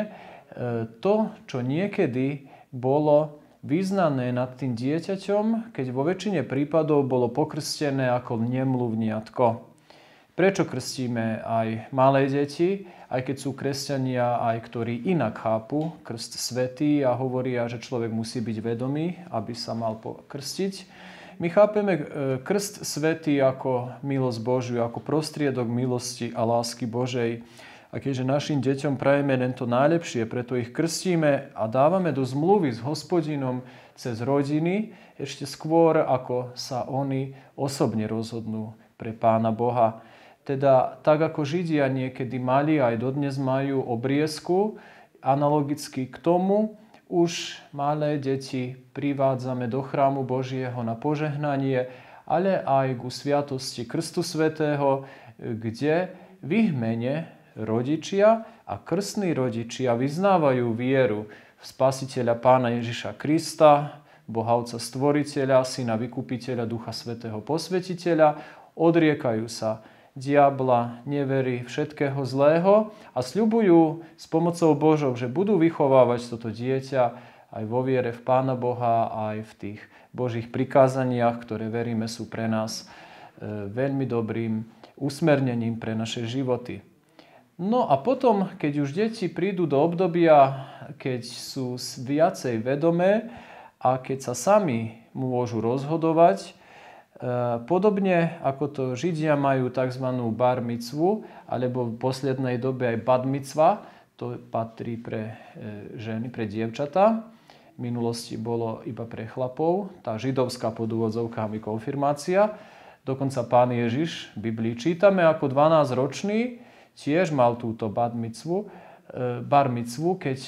S6: E, to, čo niekedy bolo vyznané nad tým dieťaťom, keď vo väčšine prípadov bolo pokrstené ako nemluvniatko. Prečo krstíme aj malé deti, aj keď sú kresťania, aj ktorí inak chápu krst svetý a hovoria, že človek musí byť vedomý, aby sa mal pokrstiť. My chápeme e, krst svetý ako milosť Božiu, ako prostriedok milosti a lásky Božej. A keďže našim deťom prajeme len to najlepšie, preto ich krstíme a dávame do zmluvy s hospodinom cez rodiny, ešte skôr ako sa oni osobne rozhodnú pre Pána Boha. Teda tak ako Židia niekedy mali, aj dodnes majú obriezku, analogicky k tomu, už malé deti privádzame do chrámu Božieho na požehnanie, ale aj ku sviatosti Krstu Svetého, kde v ich mene rodičia a krstní rodičia vyznávajú vieru v spasiteľa pána Ježiša Krista, Bohavca Stvoriteľa, Syna Vykupiteľa, Ducha Svetého Posvetiteľa, odriekajú sa diabla, nevery, všetkého zlého a sľubujú s pomocou Božov, že budú vychovávať toto dieťa aj vo viere v Pána Boha, aj v tých Božích prikázaniach, ktoré veríme sú pre nás e, veľmi dobrým usmernením pre naše životy. No a potom, keď už deti prídu do obdobia, keď sú viacej vedomé a keď sa sami môžu rozhodovať, e, Podobne ako to Židia majú tzv. bar mitzvu, alebo v poslednej dobe aj bad mitzva, to patrí pre e, ženy, pre dievčatá. V minulosti bolo iba pre chlapov, tá židovská pod úvodzovkami konfirmácia. Dokonca pán Ježiš v Biblii čítame ako 12-ročný tiež mal túto bar e, bar mitzvu, keď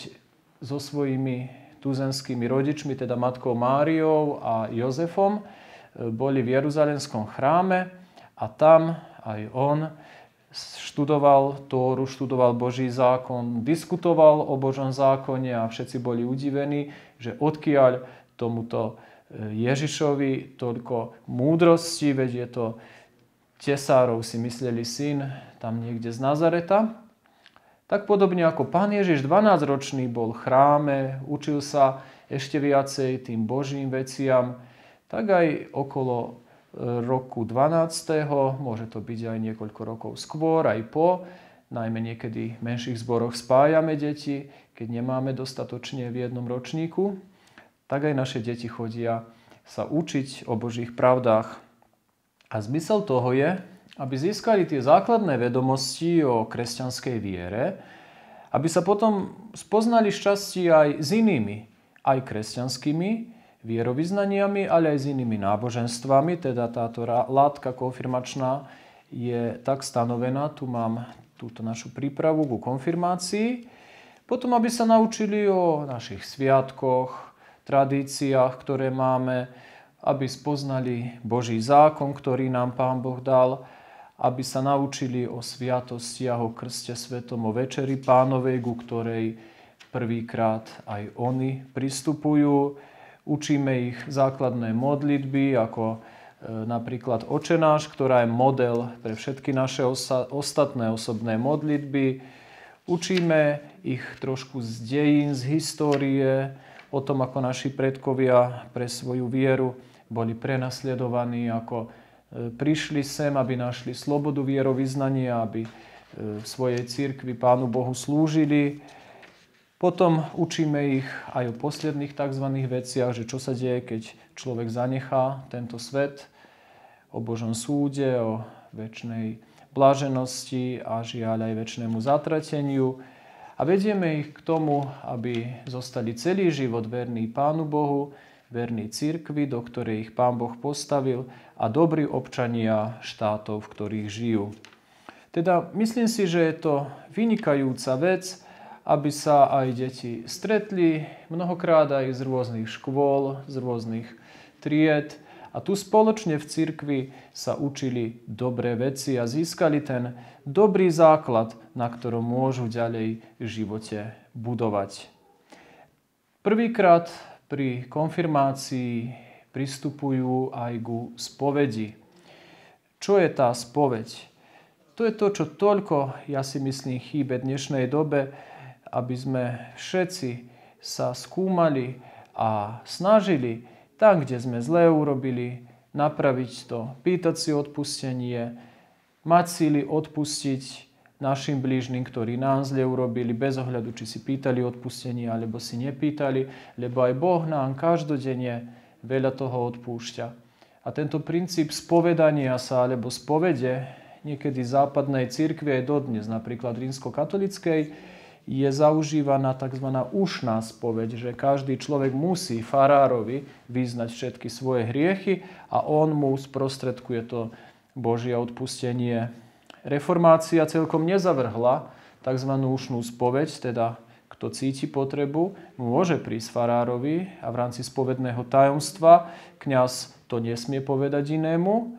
S6: so svojimi tuzemskými rodičmi, teda matkou Máriou a Jozefom, e, boli v Jeruzalemskom chráme a tam aj on študoval Tóru, študoval Boží zákon, diskutoval o Božom zákone a všetci boli udivení, že odkiaľ tomuto e, Ježišovi toľko múdrosti, veď je to tesárov si mysleli syn tam niekde z Nazareta. Tak podobne ako pán Ježiš 12-ročný bol v chráme, učil sa ešte viacej tým božím veciam, tak aj okolo e, roku 12. môže to byť aj niekoľko rokov skôr, aj po, najmä niekedy v menších zboroch spájame deti, keď nemáme dostatočne v jednom ročníku, tak aj naše deti chodia sa učiť o Božích pravdách. A zmysel toho je, aby získali tie základné vedomosti o kresťanskej viere, aby sa potom spoznali šťastie aj s inými, aj kresťanskými vierovýznaniami, ale aj s inými náboženstvami. Teda táto látka konfirmačná je tak stanovená, tu mám túto našu prípravu ku konfirmácii. Potom, aby sa naučili o našich sviatkoch, tradíciách, ktoré máme, aby spoznali Boží zákon, ktorý nám Pán Boh dal, aby sa naučili o sviatosti a o krste svetom, o večeri pánovej, ku ktorej prvýkrát aj oni pristupujú. Učíme ich základné modlitby, ako e, napríklad očenáš, ktorá je model pre všetky naše osa- ostatné osobné modlitby. Učíme ich trošku z dejín, z histórie, o tom, ako naši predkovia pre svoju vieru boli prenasledovaní, ako e, prišli sem, aby našli slobodu vierovýznania, aby e, v svojej církvi Pánu Bohu slúžili. Potom učíme ich aj o posledných tzv. veciach, že čo sa deje, keď človek zanechá tento svet, o Božom súde, o väčšnej bláženosti a žiaľ aj väčšnému zatrateniu. A vedieme ich k tomu, aby zostali celý život verný Pánu Bohu, verní církvi, do ktorej ich Pán Boh postavil a dobrí občania štátov, v ktorých žijú. Teda myslím si, že je to vynikajúca vec, aby sa aj deti stretli, mnohokrát aj z rôznych škôl, z rôznych tried a tu spoločne v cirkvi sa učili dobré veci a získali ten dobrý základ, na ktorom môžu ďalej v živote budovať. Prvýkrát pri konfirmácii pristupujú aj ku spovedi. Čo je tá spoveď? To je to, čo toľko, ja si myslím, chýbe dnešnej dobe, aby sme všetci sa skúmali a snažili tam, kde sme zle urobili, napraviť to, pýtať si odpustenie, mať síly odpustiť našim bližným, ktorí nám zle urobili, bez ohľadu, či si pýtali odpustenie, alebo si nepýtali, lebo aj Boh nám každodenne veľa toho odpúšťa. A tento princíp spovedania sa alebo spovede niekedy západnej církve aj dodnes, napríklad rímsko-katolickej, je zaužívaná tzv. ušná spoveď, že každý človek musí farárovi vyznať všetky svoje hriechy a on mu sprostredkuje to Božie odpustenie reformácia celkom nezavrhla tzv. ušnú spoveď, teda kto cíti potrebu, môže prísť farárovi a v rámci spovedného tajomstva kňaz to nesmie povedať inému.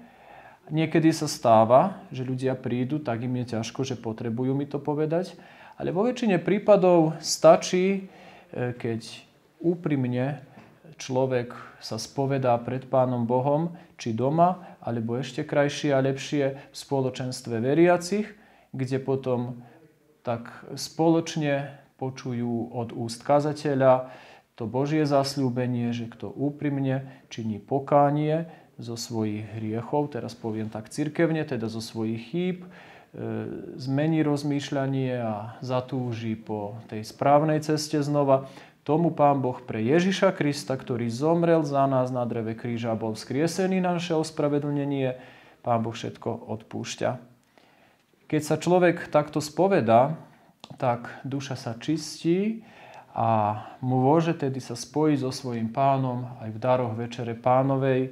S6: Niekedy sa stáva, že ľudia prídu, tak im je ťažko, že potrebujú mi to povedať, ale vo väčšine prípadov stačí, e, keď úprimne človek sa spovedá pred Pánom Bohom, či doma, alebo ešte krajšie a lepšie v spoločenstve veriacich, kde potom tak spoločne počujú od úst kazateľa to Božie zasľúbenie, že kto úprimne činí pokánie zo svojich hriechov, teraz poviem tak cirkevne, teda zo svojich chýb, e, zmení rozmýšľanie a zatúži po tej správnej ceste znova, Tomu Pán Boh pre Ježiša Krista, ktorý zomrel za nás na dreve kríža a bol vzkriesený na naše ospravedlnenie, Pán Boh všetko odpúšťa. Keď sa človek takto spoveda, tak duša sa čistí a môže tedy sa spojiť so svojím pánom aj v daroch Večere pánovej,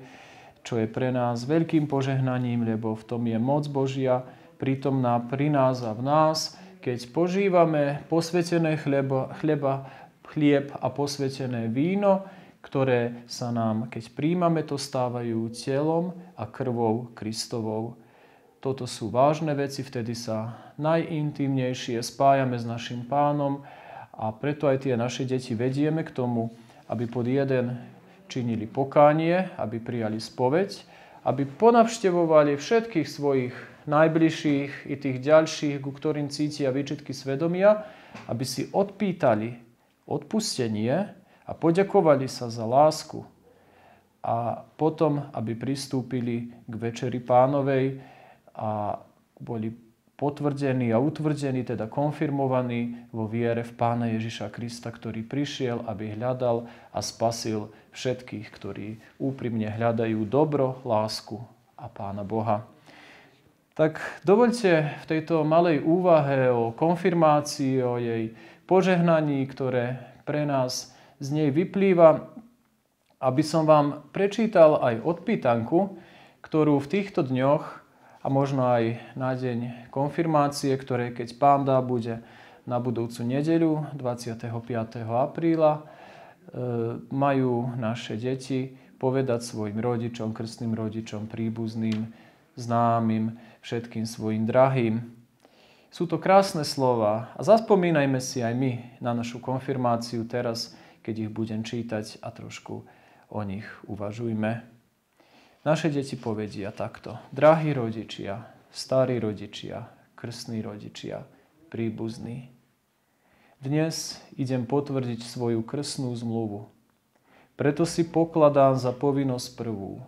S6: čo je pre nás veľkým požehnaním, lebo v tom je moc Božia prítomná pri nás a v nás, keď požívame posvetené chleba, chleba chlieb a posvetené víno, ktoré sa nám, keď príjmame, to stávajú telom a krvou Kristovou. Toto sú vážne veci, vtedy sa najintimnejšie spájame s našim pánom a preto aj tie naše deti vedieme k tomu, aby pod jeden činili pokánie, aby prijali spoveď, aby ponavštevovali všetkých svojich najbližších i tých ďalších, ku ktorým cítia výčitky svedomia, aby si odpýtali, odpustenie a poďakovali sa za lásku a potom, aby pristúpili k Večeri pánovej a boli potvrdení a utvrdení, teda konfirmovaní vo viere v Pána Ježiša Krista, ktorý prišiel, aby hľadal a spasil všetkých, ktorí úprimne hľadajú dobro, lásku a Pána Boha. Tak dovolte v tejto malej úvahe o konfirmácii, o jej požehnaní, ktoré pre nás z nej vyplýva, aby som vám prečítal aj odpýtanku, ktorú v týchto dňoch a možno aj na deň konfirmácie, ktoré keď pán dá, bude na budúcu nedeľu 25. apríla, e, majú naše deti povedať svojim rodičom, krstným rodičom, príbuzným, známym, všetkým svojim drahým. Sú to krásne slova a zaspomínajme si aj my na našu konfirmáciu teraz, keď ich budem čítať a trošku o nich uvažujme. Naše deti povedia takto. Drahí rodičia, starí rodičia, krstní rodičia, príbuzní. Dnes idem potvrdiť svoju krstnú zmluvu. Preto si pokladám za povinnosť prvú.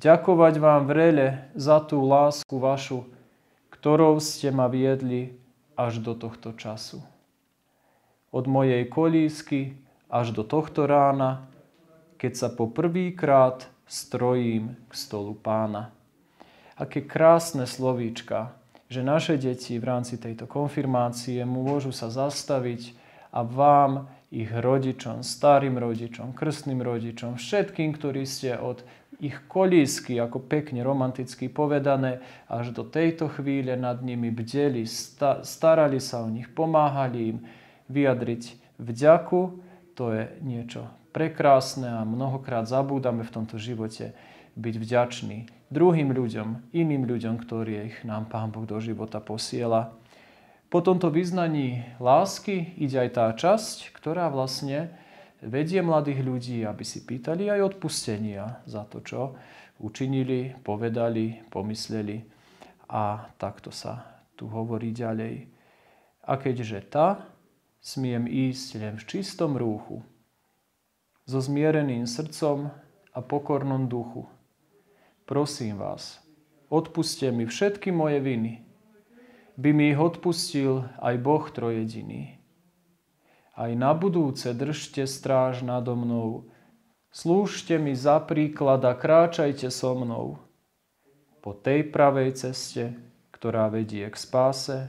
S6: Ďakovať vám vrele za tú lásku vašu, ktorou ste ma viedli až do tohto času. Od mojej kolísky až do tohto rána, keď sa po prvýkrát strojím k stolu pána. Aké krásne slovíčka, že naše deti v rámci tejto konfirmácie môžu sa zastaviť a vám, ich rodičom, starým rodičom, krstným rodičom, všetkým, ktorí ste od ich kolísky, ako pekne romanticky povedané, až do tejto chvíle nad nimi bdeli, starali sa o nich, pomáhali im vyjadriť vďaku. To je niečo prekrásne a mnohokrát zabúdame v tomto živote byť vďačný druhým ľuďom, iným ľuďom, ktorí ich nám Pán Boh do života posiela. Po tomto vyznaní lásky ide aj tá časť, ktorá vlastne vedie mladých ľudí, aby si pýtali aj odpustenia za to, čo učinili, povedali, pomysleli. A takto sa tu hovorí ďalej. A keďže tá, smiem ísť len v čistom rúchu, so zmiereným srdcom a pokornom duchu. Prosím vás, odpuste mi všetky moje viny, by mi ich odpustil aj Boh trojediný aj na budúce držte stráž nado mnou. Slúžte mi za príklad a kráčajte so mnou po tej pravej ceste, ktorá vedie k spáse.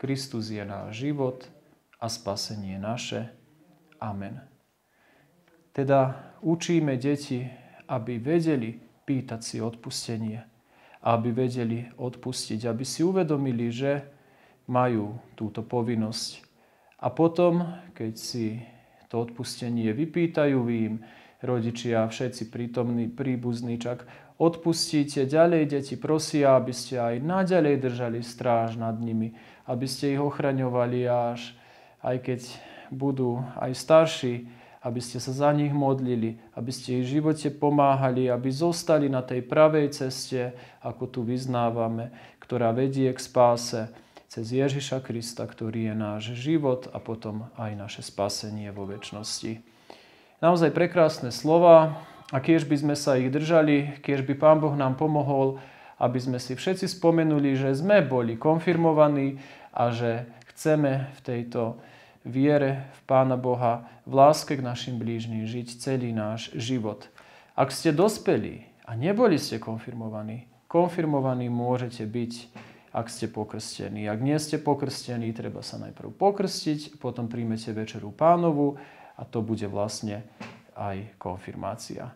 S6: Kristus je náš život a spasenie naše. Amen. Teda učíme deti, aby vedeli pýtať si odpustenie, aby vedeli odpustiť, aby si uvedomili, že majú túto povinnosť a potom, keď si to odpustenie vypýtajú im rodičia, všetci prítomní, príbuzní, čak odpustíte, ďalej deti prosia, aby ste aj naďalej držali stráž nad nimi, aby ste ich ochraňovali až aj keď budú aj starší, aby ste sa za nich modlili, aby ste ich v živote pomáhali, aby zostali na tej pravej ceste, ako tu vyznávame, ktorá vedie k spáse cez Ježiša Krista, ktorý je náš život a potom aj naše spasenie vo väčšnosti. Naozaj prekrásne slova a kiež by sme sa ich držali, kiež by Pán Boh nám pomohol, aby sme si všetci spomenuli, že sme boli konfirmovaní a že chceme v tejto viere v Pána Boha, v láske k našim blížným žiť celý náš život. Ak ste dospeli a neboli ste konfirmovaní, konfirmovaní môžete byť ak ste pokrstení. Ak nie ste pokrstení, treba sa najprv pokrstiť, potom príjmete večeru pánovu a to bude vlastne aj konfirmácia.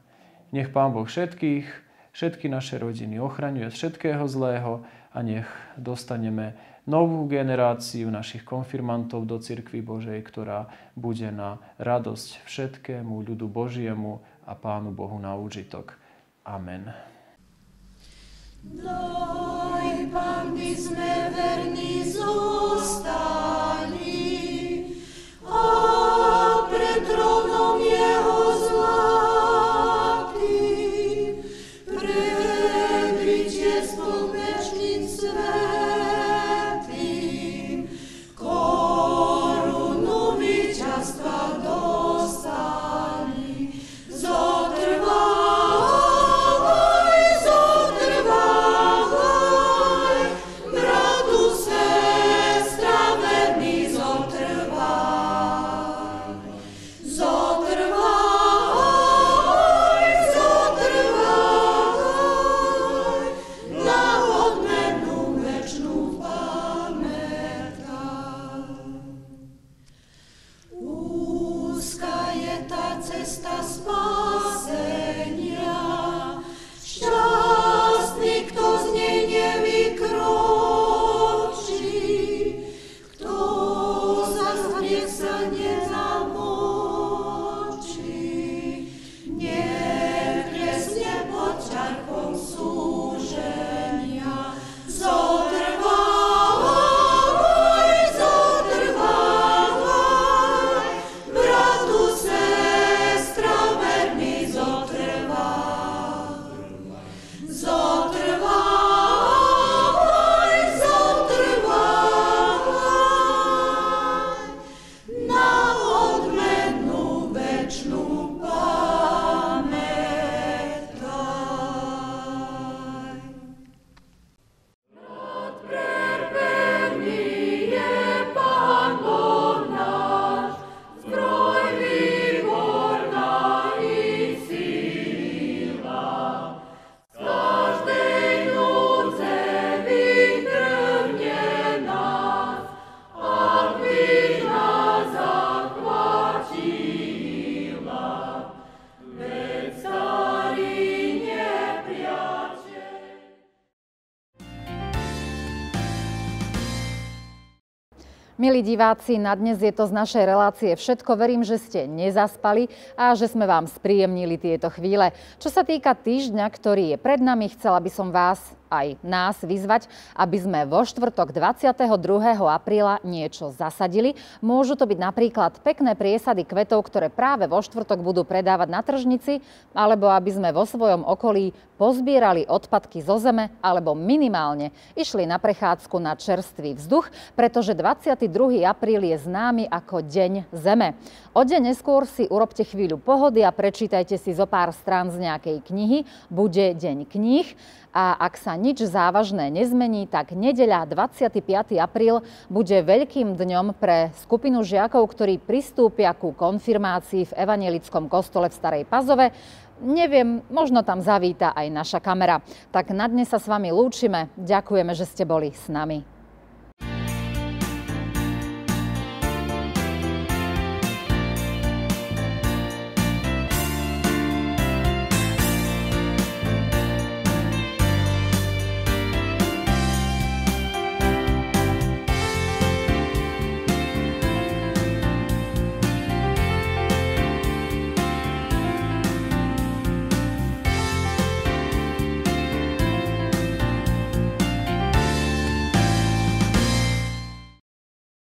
S6: Nech pán Boh všetkých, všetky naše rodiny ochraňuje z všetkého zlého a nech dostaneme novú generáciu našich konfirmantov do Cirkvy Božej, ktorá bude na radosť všetkému ľudu Božiemu a Pánu Bohu na úžitok. Amen.
S10: Daj, Pán, by sme verní zostali a pred trónom Jeho zlu
S1: Milí diváci, na dnes je to z našej relácie všetko. Verím, že ste nezaspali a že sme vám spríjemnili tieto chvíle. Čo sa týka týždňa, ktorý je pred nami, chcela by som vás aj nás vyzvať, aby sme vo štvrtok 22. apríla niečo zasadili. Môžu to byť napríklad pekné priesady kvetov, ktoré práve vo štvrtok budú predávať na tržnici, alebo aby sme vo svojom okolí pozbierali odpadky zo zeme, alebo minimálne išli na prechádzku na čerstvý vzduch, pretože 22. apríl je známy ako Deň zeme. O deň neskôr si urobte chvíľu pohody a prečítajte si zo pár strán z nejakej knihy. Bude Deň kníh a ak sa nič závažné nezmení, tak nedeľa 25. apríl bude veľkým dňom pre skupinu žiakov, ktorí pristúpia ku konfirmácii v Evanielickom kostole v Starej Pazove. Neviem, možno tam zavíta aj naša kamera. Tak na dnes sa s vami lúčime. Ďakujeme, že ste boli s nami.